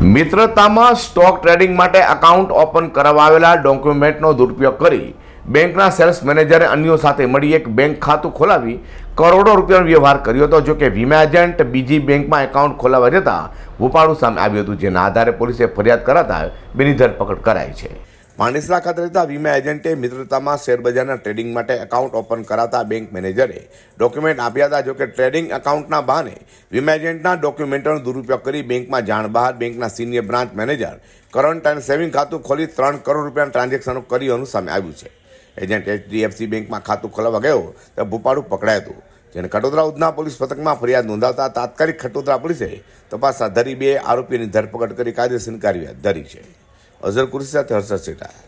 મિત્રતામાં stock trading માટે account open કરાવેલા ડોક્યુમેન્ટનો દુરુપયોગ કરી બેંકના સેલ્સ મેનેજરે અન્યો સાથે મળી એક બેંક ખાતું ખોલાવી કરોડો રૂપિયાનો વ્યવહાર કર્યો હતો જોકે વીમા એજન્ટ બીજી બેંકમાં એકાઉન્ટ ખોલાવવા જતાં ઉપાડું સામે આવ્યું હતું જેના આધારે પોલીસે ફરિયાદ કરાતા બેની ધરપકડ કરાઈ છે માણેસલા ખાતે રહેતા વીમા એજન્ટે મિત્રતામાં શેરબજારના ટ્રેડિંગ માટે એકાઉન્ટ ઓપન કરાતા બેંક મેનેજરે ડોક્યુમેન્ટ આપ્યા હતા જોકે ટ્રેડિંગ એકાઉન્ટના બહાને વીમા એજન્ટના ડોક્યુમેન્ટનો દુરુપયોગ કરી બેંકમાં જાણ બહાર બેંકના સિનિયર બ્રાન્ચ મેનેજર કરંટ અને સેવિંગ ખાતું ખોલી ત્રણ કરોડ રૂપિયાનું ટ્રાન્ઝેક્શન કર્યું સામે આવ્યું છે એજન્ટ એચડીએફસી બેંકમાં ખાતું ખોલાવવા ગયો તો ભૂપાડું પકડાયું હતું જેને કટોદરા ઉધના પોલીસ પથકમાં ફરિયાદ નોંધાવતા તાત્કાલિક ખટોદરા પોલીસે તપાસ ધરી બે આરોપીની ધરપકડ કરી કાયદેસરની કાર્યવાહી ધરી છે અઝર કુરશી સાથે હર્ષદ સેટા